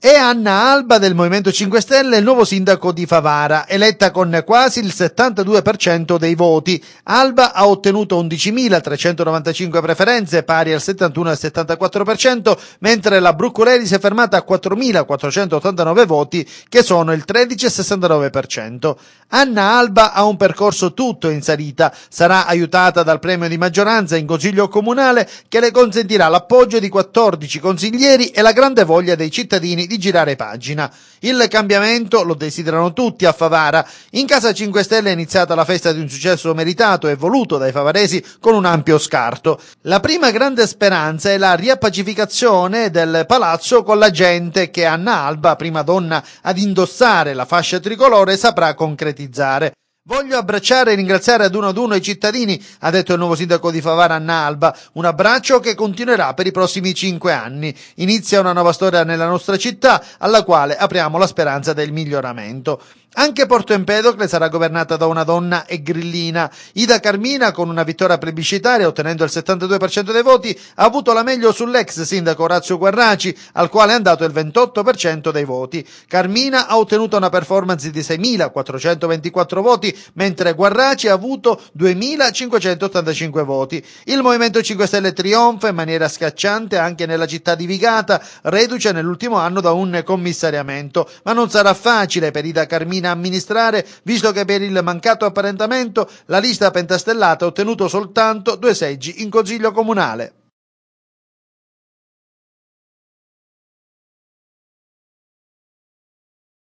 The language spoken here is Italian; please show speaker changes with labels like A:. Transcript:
A: E Anna Alba del Movimento 5 Stelle il nuovo sindaco di Favara, eletta con quasi il 72% dei voti. Alba ha ottenuto 11.395 preferenze, pari al 71,74%, mentre la Bruccoleri si è fermata a 4.489 voti, che sono il 13,69%. Anna Alba ha un percorso tutto in salita, sarà aiutata dal premio di maggioranza in consiglio comunale che le consentirà l'appoggio di 14 consiglieri e la grande voglia dei cittadini di girare pagina. Il cambiamento lo desiderano tutti a Favara. In casa 5 Stelle è iniziata la festa di un successo meritato e voluto dai favaresi con un ampio scarto. La prima grande speranza è la riappacificazione del palazzo con la gente che Anna Alba, prima donna ad indossare la fascia tricolore, saprà concretizzare. Voglio abbracciare e ringraziare ad uno ad uno i cittadini, ha detto il nuovo sindaco di Favara Anna Alba, un abbraccio che continuerà per i prossimi cinque anni. Inizia una nuova storia nella nostra città, alla quale apriamo la speranza del miglioramento. Anche Porto Empedocle sarà governata da una donna e grillina. Ida Carmina, con una vittoria plebiscitaria ottenendo il 72% dei voti, ha avuto la meglio sull'ex sindaco Orazio Guarraci, al quale è andato il 28% dei voti. Carmina ha ottenuto una performance di 6.424 voti, mentre Guarraci ha avuto 2.585 voti. Il Movimento 5 Stelle trionfa in maniera scacciante anche nella città di Vigata, reduce nell'ultimo anno da un commissariamento. Ma non sarà facile per Ida Carmina in amministrare, visto che per il mancato apparentamento la lista pentastellata ha ottenuto soltanto due seggi in Consiglio Comunale.